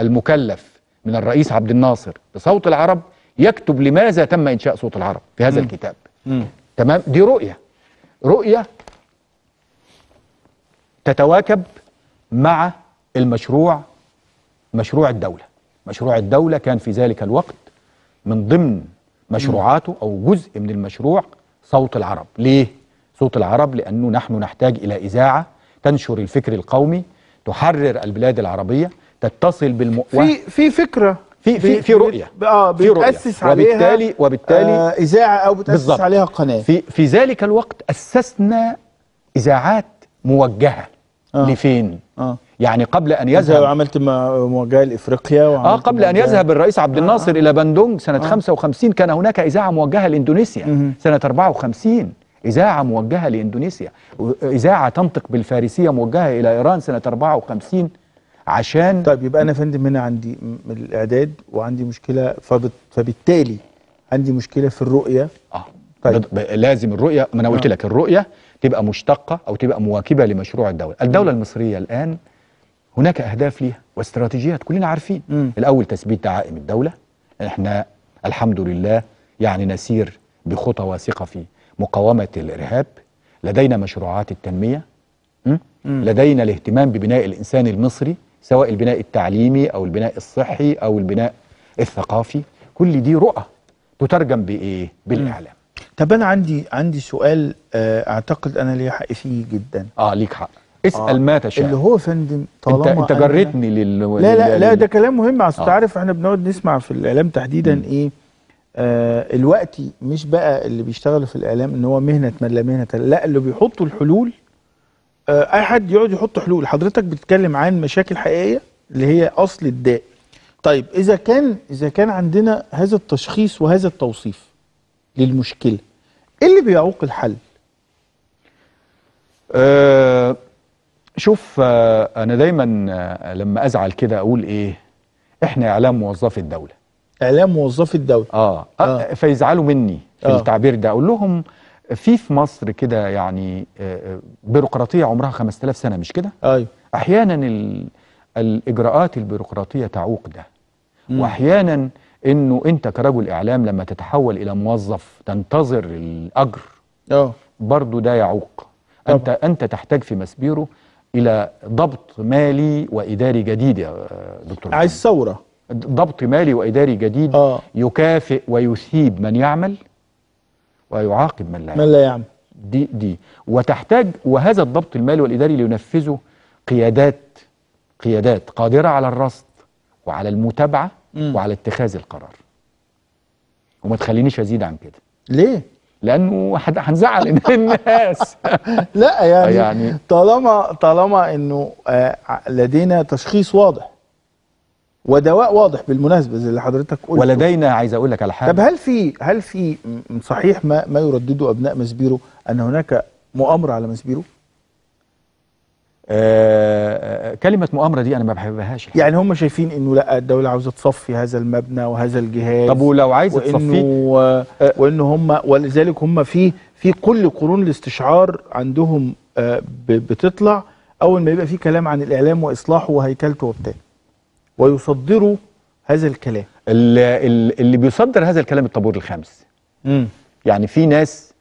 المكلف من الرئيس عبد الناصر بصوت العرب يكتب لماذا تم إنشاء صوت العرب في هذا م. الكتاب م. تمام دي رؤية رؤية تتواكب مع المشروع مشروع الدولة مشروع الدولة كان في ذلك الوقت من ضمن مشروعاته أو جزء من المشروع صوت العرب ليه؟ صوت العرب لأنه نحن نحتاج إلى إذاعة تنشر الفكر القومي تحرر البلاد العربية تتصل بالم في في فكرة في في آه، في رؤية اه بتأسس عليها وبالتالي وبالتالي آه إذاعة أو بتأسس عليها قناة في في ذلك الوقت أسسنا إذاعات موجهة آه. لفين؟ آه. يعني قبل ان يذهب عملت موجهه لافريقيا اه قبل ان يذهب الرئيس عبد آه، الناصر آه. الى بندونج سنه آه. 55 كان هناك اذاعه موجهه لاندونيسيا سنه 54 إذاعة موجهة لإندونيسيا إذاعة تنطق بالفارسية موجهة إلى إيران سنة 54 عشان طيب يبقى أنا فندم هنا عندي الإعداد وعندي مشكلة فبالتالي عندي مشكلة في الرؤية آه طيب. لازم الرؤية ما أنا قلت آه. لك الرؤية تبقى مشتقة أو تبقى مواكبة لمشروع الدولة الدولة م. المصرية الآن هناك أهداف ليها واستراتيجيات كلنا عارفين م. الأول تثبيت دعائم الدولة احنا الحمد لله يعني نسير بخطى واثقة فيه مقاومة الإرهاب لدينا مشروعات التنمية لدينا الاهتمام ببناء الإنسان المصري سواء البناء التعليمي أو البناء الصحي أو البناء الثقافي كل دي رؤى تترجم بإيه؟ بالإعلام طب أنا عندي عندي سؤال آه، أعتقد أنا ليا حق فيه جدا آه ليك حق آه، اسال آه. ما تشاء اللي هو يا فندم طالما انت, انت جرتني لل... لا لا لا ده كلام مهم اصل آه. تعرف احنا بنقعد نسمع في الاعلام تحديدا م. ايه آه، الوقت مش بقى اللي بيشتغلوا في الاعلام ان هو مهنه من لا مهنه لا اللي بيحطوا الحلول آه، اي حد يقعد يحط حلول حضرتك بتتكلم عن مشاكل حقيقيه اللي هي اصل الداء طيب اذا كان اذا كان عندنا هذا التشخيص وهذا التوصيف للمشكله ايه اللي بيعوق الحل أه شوف أه انا دايما آه، لما ازعل كده اقول ايه احنا اعلام موظفي الدوله اعلام موظفي الدوله آه. آه. اه فيزعلوا مني في آه. التعبير ده اقول لهم في في مصر كده يعني آه، آه، بيروقراطيه عمرها 5000 سنه مش كده ايوه احيانا ال... الاجراءات البيروقراطيه تعوق ده م. واحيانا انه انت كرجل اعلام لما تتحول الى موظف تنتظر الاجر اه برضه ده يعوق طبعا. انت انت تحتاج في مسبيره الى ضبط مالي واداري جديد يا دكتور عايز ثوره ضبط مالي وإداري جديد آه. يكافئ ويثيب من يعمل ويعاقب من لا يعمل من لا يعمل دي دي وتحتاج وهذا الضبط المالي والإداري لينفذه قيادات قيادات قادرة على الرصد وعلى المتابعة م. وعلى اتخاذ القرار وما تخلينيش أزيد عن كده ليه؟ لانه هنزعل [LAUGHS] الناس لا يعني, يعني طالما طالما انه آه، لدينا تشخيص واضح ودواء واضح بالمناسبه زي اللي حضرتك قلت ولدينا عايز اقول لك على حاجه طب هل في هل في صحيح ما ما يردده ابناء مسبيرو ان هناك مؤامره على مسبيرو؟ آه, آه، كلمة مؤامرة دي أنا ما بحبهاش يعني هم شايفين إنه لا الدولة عاوزة تصفي هذا المبنى وهذا الجهاز طب ولو عايزة تصفي وانه آه. وإنه هم ولذلك هم في في كل قرون الاستشعار عندهم آه بتطلع أول ما يبقى في كلام عن الإعلام وإصلاحه وهيكلته وبتاع ويصدروا هذا الكلام اللي اللي بيصدر هذا الكلام الطابور الخامس مم. يعني في ناس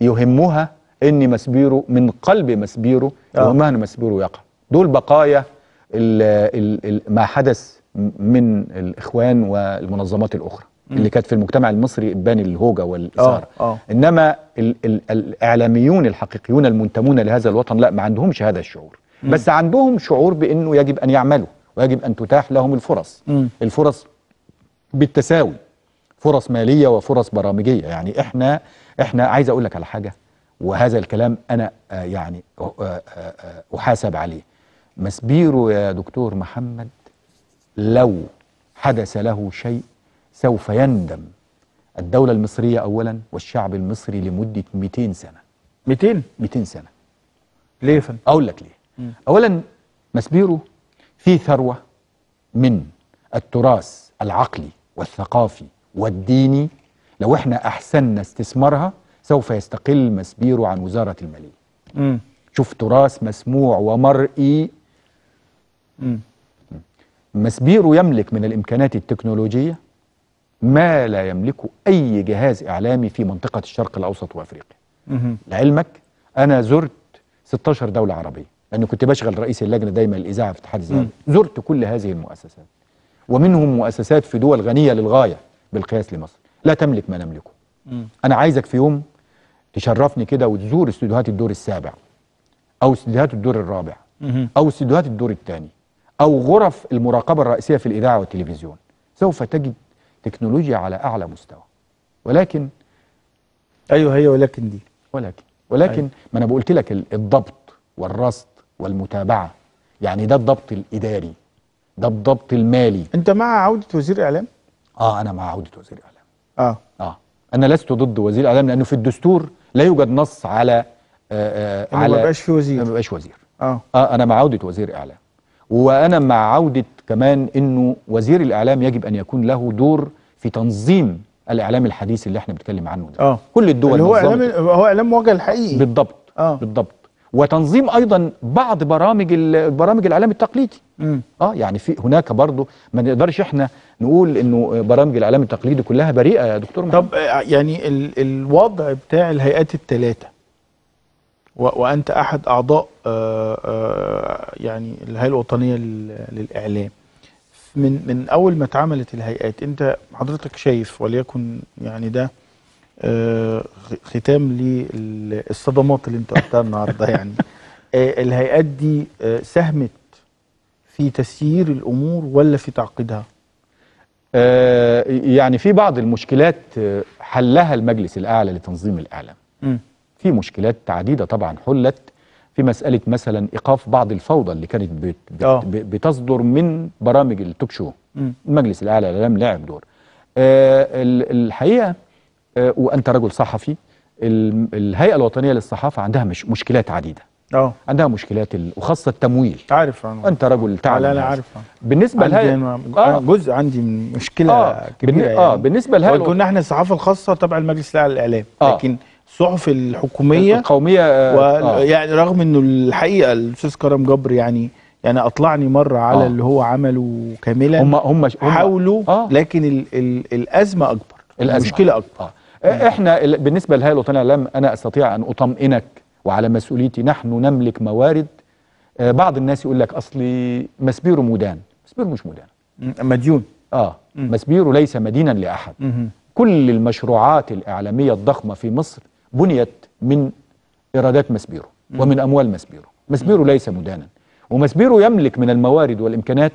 يهمها ان مسبيره من قلب مسبيره آه. يهمها ان مسبيره يقع دول بقايا ال ال الـ ما حدث من الاخوان والمنظمات الاخرى مم. اللي كانت في المجتمع المصري ابان الهوجه والاثاره آه. آه. انما الـ الـ الاعلاميون الحقيقيون المنتمون لهذا الوطن لا ما عندهمش هذا الشعور مم. بس عندهم شعور بانه يجب ان يعملوا ويجب أن تتاح لهم الفرص م. الفرص بالتساوي فرص مالية وفرص برامجية يعني إحنا إحنا عايز أقول لك على حاجة وهذا الكلام أنا آه، يعني آه، آه، أحاسب عليه مسبيرو يا دكتور محمد لو حدث له شيء سوف يندم الدولة المصرية أولا والشعب المصري لمدة 200 سنة 200 200 سنة ليه يا فندم؟ أقول لك ليه أولا مسبيرو في ثروة من التراث العقلي والثقافي والديني لو احنا أحسننا استثمارها سوف يستقل مسبيره عن وزارة المالية شوف تراث مسموع ومرئي مم. مسبيرو يملك من الإمكانات التكنولوجية ما لا يملكه أي جهاز إعلامي في منطقة الشرق الأوسط وأفريقيا لعلمك أنا زرت 16 دولة عربية لأني كنت بشغل رئيس اللجنة دايما الإذاعة في اتحاد الزمالك زرت كل هذه المؤسسات ومنهم مؤسسات في دول غنية للغاية بالقياس لمصر لا تملك ما نملكه أنا عايزك في يوم تشرفني كده وتزور استوديوهات الدور السابع أو استوديوهات الدور الرابع أو استوديوهات الدور الثاني أو غرف المراقبة الرئيسية في الإذاعة والتلفزيون سوف تجد تكنولوجيا على أعلى مستوى ولكن أيوه هي ولكن دي ولكن ولكن أيوه. ما أنا بقولت لك الضبط والرصد والمتابعه يعني ده الضبط الاداري ده الضبط المالي انت مع عوده وزير اعلام اه انا مع عوده وزير اعلام اه اه انا لست ضد وزير اعلام لانه في الدستور لا يوجد نص على آآ آه, آه، على ما بقاش في وزير ما بقاش وزير آه. اه انا مع عوده وزير اعلام وانا مع عوده كمان انه وزير الاعلام يجب ان يكون له دور في تنظيم الاعلام الحديث اللي احنا بنتكلم عنه ده آه. كل الدول اللي هو اعلام هو اعلام موجه الحقيقي بالضبط آه. بالضبط وتنظيم ايضا بعض برامج برامج الاعلام التقليدي م. اه يعني في هناك برضه ما نقدرش احنا نقول انه برامج الاعلام التقليدي كلها بريئه يا دكتور محمد طب آه، يعني ال الوضع بتاع الهيئات الثلاثه وانت احد اعضاء آآ آه، آآ آه، يعني الهيئه الوطنيه للاعلام من من اول ما اتعملت الهيئات انت حضرتك شايف وليكن يعني ده آه، ختام للصدمات اللي انتوا قلتها النهارده يعني آه، الهيئات دي آه، ساهمت في تسيير الامور ولا في تعقيدها؟ يعني في بعض المشكلات حلها المجلس الاعلى لتنظيم الاعلام. في مشكلات عديده طبعا حلت في مساله مثلا ايقاف بعض الفوضى اللي كانت بت بتصدر من برامج التوك شو. المجلس الاعلى للإعلام لعب دور. الحقيقه آه، وانت رجل صحفي الهيئه الوطنيه للصحافه عندها مش مشكلات عديده اه عندها مشكلات ال... وخاصه التمويل عارف انا انت رجل تعلم لا لا عارف بالنسبه للهيئه آه. جزء عندي مشكله آه. كبيره بالن... يعني. اه بالنسبه للهيئه قلنا احنا الصحافه الخاصه تبع المجلس الاعلى للاعلام آه. لكن الصحف الحكوميه القوميه آه. و... آه. يعني رغم انه الحقيقه الاستاذ كرم جبر يعني يعني اطلعني مره على آه. اللي هو عمله كاملا هم هم, هم حاولوا آه. لكن ال... ال... الازمه اكبر الأزمة. المشكله اكبر آه. إيه، احنا بالنسبه لهيئه الوطنيه للإعلام انا استطيع ان اطمئنك وعلى مسؤوليتي نحن نملك موارد آه، بعض الناس يقول لك اصلي مسبيرو مدان مسبيرو مش مدان مديون اه مسبيرو ليس مدينا لاحد كل المشروعات الاعلاميه الضخمه في مصر بنيت من ايرادات مسبيرو ومن اموال مسبيرو مسبيرو ليس مدانا ومسبيرو يملك من الموارد والامكانات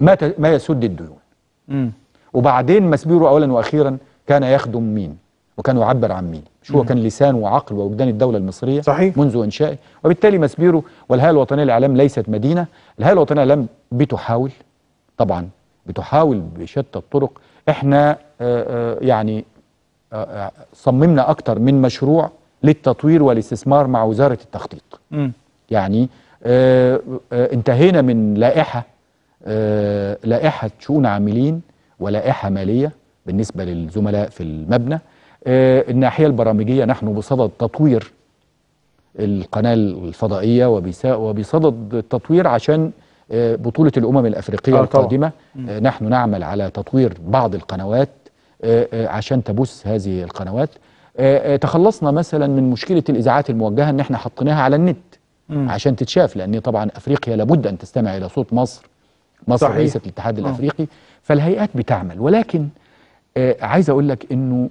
ما ما يسد الديون وبعدين مسبيرو اولا واخيرا كان يخدم مين وكان يعبر عن مين مش هو كان لسان وعقل ووجدان الدولة المصرية صحيح. منذ إنشائه وبالتالي مسبيره والهيئة الوطنية للإعلام ليست مدينة الهيئة الوطنية للإعلام بتحاول طبعا بتحاول بشتى الطرق احنا آآ آه، آه، يعني آآ آه، صممنا أكتر من مشروع للتطوير والاستثمار مع وزارة التخطيط م. يعني انتهينا من لائحة لائحة شؤون عاملين ولائحة مالية بالنسبة للزملاء في المبنى آه، الناحية البرامجية نحن بصدد تطوير القناة الفضائية وبصدد التطوير عشان آه، بطولة الأمم الأفريقية آه، القادمة نحن نعمل على تطوير بعض القنوات عشان تبث هذه القنوات تخلصنا مثلا من مشكلة الإذاعات الموجهة إن إحنا حطيناها على النت م. عشان تتشاف لأن طبعا أفريقيا لابد أن تستمع إلى صوت مصر مصر صحيح. رئيسة الاتحاد الأفريقي فالهيئات بتعمل ولكن آه، عايز اقول لك انه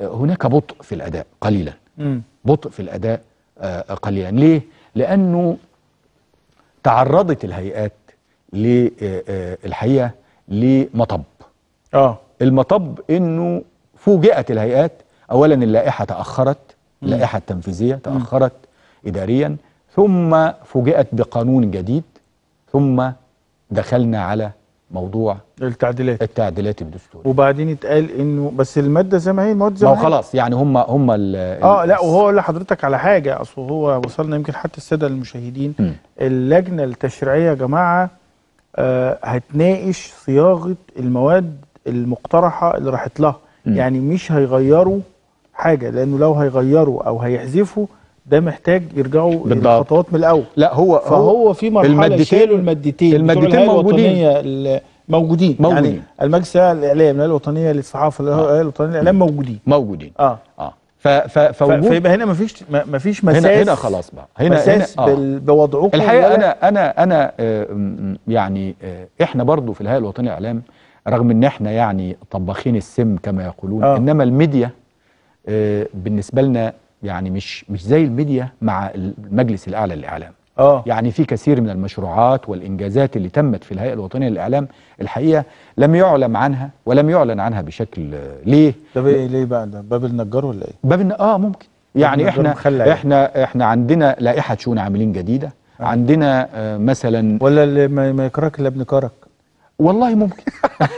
آه، هناك بطء في الاداء قليلا م. بطء في الاداء آه، قليلا ليه لانه تعرضت الهيئات للحقيقه لمطب اه المطب انه فوجئت الهيئات اولا اللائحه تاخرت اللائحه التنفيذيه تاخرت م. اداريا ثم فوجئت بقانون جديد ثم دخلنا على موضوع التعديلات التعديلات الدستوري وبعدين اتقال انه بس الماده زي ما هي المواد زي ما هو خلاص يعني هم هم اه لا وهو لحضرتك على حاجه اصل هو وصلنا يمكن حتى الساده المشاهدين م. اللجنه التشريعيه يا جماعه آه هتناقش صياغه المواد المقترحه اللي راحت لها م. يعني مش هيغيروا حاجه لانه لو هيغيروا او هيحذفوا ده محتاج يرجعوا الخطوات من الاول لا هو فهو في مرحله المادتين المادتين المادتين موجودين موجودين موجودين يعني المجلس الاعلامي الهيئه الوطنيه للصحافه آه. الهيئه الوطنيه للاعلام موجودين موجودين اه اه ف ف فوجود فيبقى هنا مفيش مفيش مساس هنا, هنا خلاص بقى هنا مساس هنا آه بوضعكم الحقيقه انا انا انا آه، يعني آه، احنا برضو في الهيئه الوطنيه للاعلام رغم ان احنا يعني طباخين السم كما يقولون آه. انما الميديا بالنسبه لنا يعني مش مش زي الميديا مع المجلس الاعلى للاعلام اه يعني في كثير من المشروعات والانجازات اللي تمت في الهيئه الوطنيه للاعلام الحقيقه لم يعلم عنها ولم يعلن عنها بشكل ليه ايه ليه بقى ده باب النجار ولا ايه باب اه ممكن يعني احنا مخلع. يعني. احنا احنا عندنا لائحه شؤون عاملين جديده آه. عندنا آه، مثلا ولا اللي ما يكرهك الا ابن كرك والله ممكن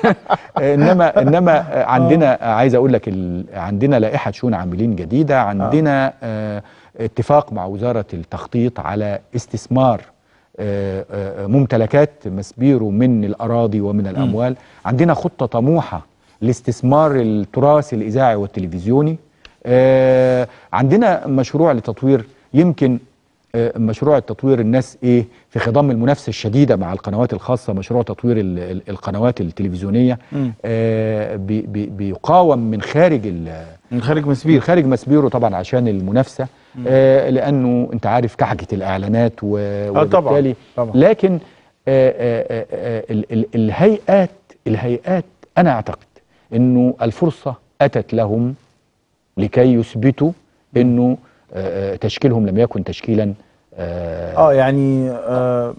[LAUGHS] انما انما عندنا آه. عايز اقول لك ال... عندنا لائحه شؤون عاملين جديده آه. عندنا آه، اتفاق مع وزاره التخطيط على استثمار ممتلكات مسبيرو من الاراضي ومن الاموال عندنا خطه طموحه لاستثمار التراث الاذاعي والتلفزيوني عندنا مشروع لتطوير يمكن آه، مشروع التطوير الناس ايه في خضم المنافسه الشديده مع القنوات الخاصه مشروع تطوير القنوات التلفزيونيه آه بي بي بيقاوم من خارج من خارج مسبير من خارج مسبيره طبعا عشان المنافسه آه لانه انت عارف كحكه الاعلانات آه، وبالتالي طبعا. طبعا. لكن آه, آه، الهيئات الهيئات انا اعتقد انه الفرصه اتت لهم لكي يثبتوا انه تشكيلهم لم يكن تشكيلا آه،, اه يعني آه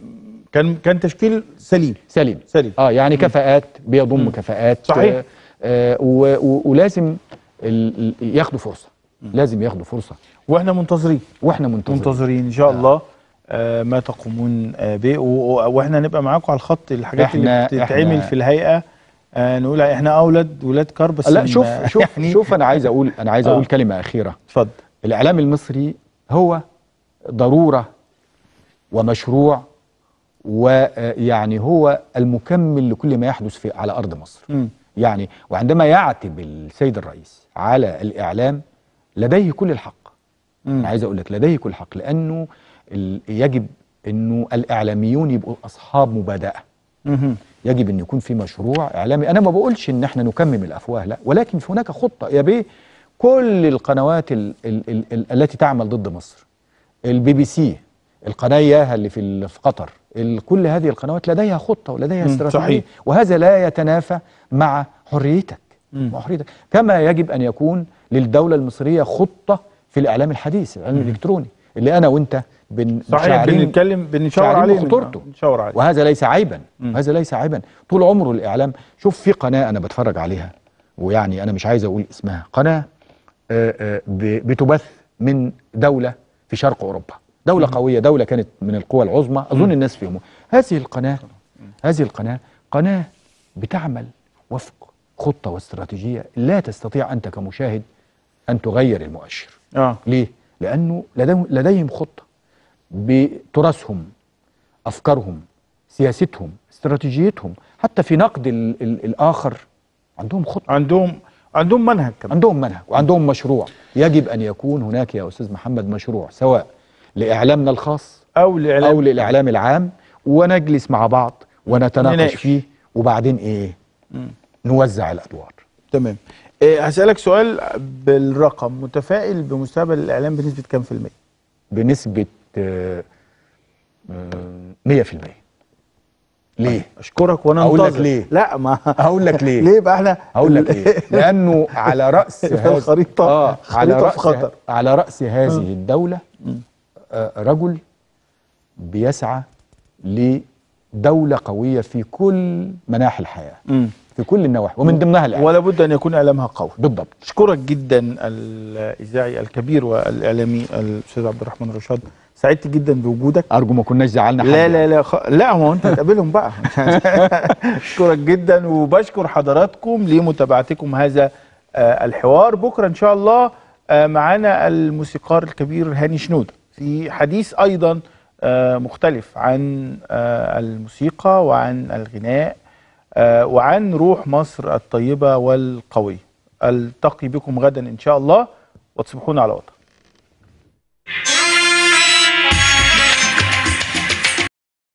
كان كان تشكيل سليم سليم سليم اه يعني كفاءات بيضم مم. كفاءات صحيح آه, آه، ولازم ياخدوا فرصه مم. لازم ياخدوا فرصه واحنا منتظرين واحنا منتظرين منتظرين ان شاء آه. الله آه، ما تقومون به واحنا نبقى معاكم على الخط الحاجات اللي بتتعمل في الهيئه نقول احنا اولاد ولاد كرب لا شوف [LAUGHS] شوف يعني شوف انا عايز اقول انا عايز اقول آه. كلمه اخيره اتفضل الإعلام المصري هو ضرورة ومشروع ويعني هو المكمل لكل ما يحدث في على أرض مصر م. يعني وعندما يعتب السيد الرئيس على الإعلام لديه كل الحق م. أنا عايز أقول لك لديه كل الحق لأنه يجب أنه الإعلاميون يبقوا أصحاب مبادئة يجب أن يكون في مشروع إعلامي أنا ما بقولش أن احنا نكمم الأفواه لا ولكن هناك خطة يا بيه كل القنوات الـ الـ الـ الـ التي تعمل ضد مصر البي بي سي القناه ياها اللي في, قطر كل هذه القنوات لديها خطه ولديها استراتيجيه وهذا لا يتنافى مع حريتك مع حريتك كما يجب ان يكون للدوله المصريه خطه في الاعلام الحديث الاعلام الالكتروني اللي انا وانت بن صحيح بنتكلم بنشاور عليه خطورته بنشاور عليه وهذا ليس عيبا وهذا ليس عيبا طول عمره الاعلام شوف في قناه انا بتفرج عليها ويعني انا مش عايز اقول اسمها قناه آه، آه، بتبث من دولة في شرق أوروبا دولة قوية دولة كانت من القوى العظمى أظن الناس فيهم هذه القناة هذه القناة قناة بتعمل وفق خطة واستراتيجية لا تستطيع أنت كمشاهد أن تغير المؤشر آه. ليه؟ لأنه لديهم خطة بتراثهم أفكارهم سياستهم استراتيجيتهم حتى في نقد الـ الـ الآخر عندهم خطة عندهم عندهم منهج كمان عندهم منهج وعندهم مشروع يجب أن يكون هناك يا أستاذ محمد مشروع سواء لإعلامنا الخاص أو لإعلام أو للإعلام العام ونجلس مع بعض ونتناقش نناقش. فيه وبعدين إيه نوزع الأدوار تمام إيه هسألك سؤال بالرقم متفائل بمستقبل الإعلام بنسبة كام في المية؟ بنسبة 100% آه، آه، ليه طيب، اشكرك وانا انتظر اقول لك ليه لا ما هقول لك ليه [LAUGHS] ليه بقى احنا هقول لك ليه [LAUGHS] لانه على راس [LAUGHS] الخريطه آه على راس خطر على راس هذه الدوله آه رجل بيسعى لدوله قويه في كل مناحي الحياه م. في كل النواحي ومن ضمنها الاعلام ولا بد ان يكون اعلامها قوي بالضبط اشكرك جدا الاذاعي الكبير والاعلامي الاستاذ عبد الرحمن رشاد سعدت جدا بوجودك ارجو ما كناش زعلنا حد لا لا لا خ... لا هو انت هتقابلهم بقى [LAUGHS] اشكرك جدا وبشكر حضراتكم لمتابعتكم هذا آه، الحوار بكره ان شاء الله آه، معانا الموسيقار الكبير هاني شنود في حديث ايضا آه، مختلف عن الموسيقى وعن الغناء وعن روح مصر الطيبه والقويه التقي بكم غدا ان شاء الله وتصبحون على وطن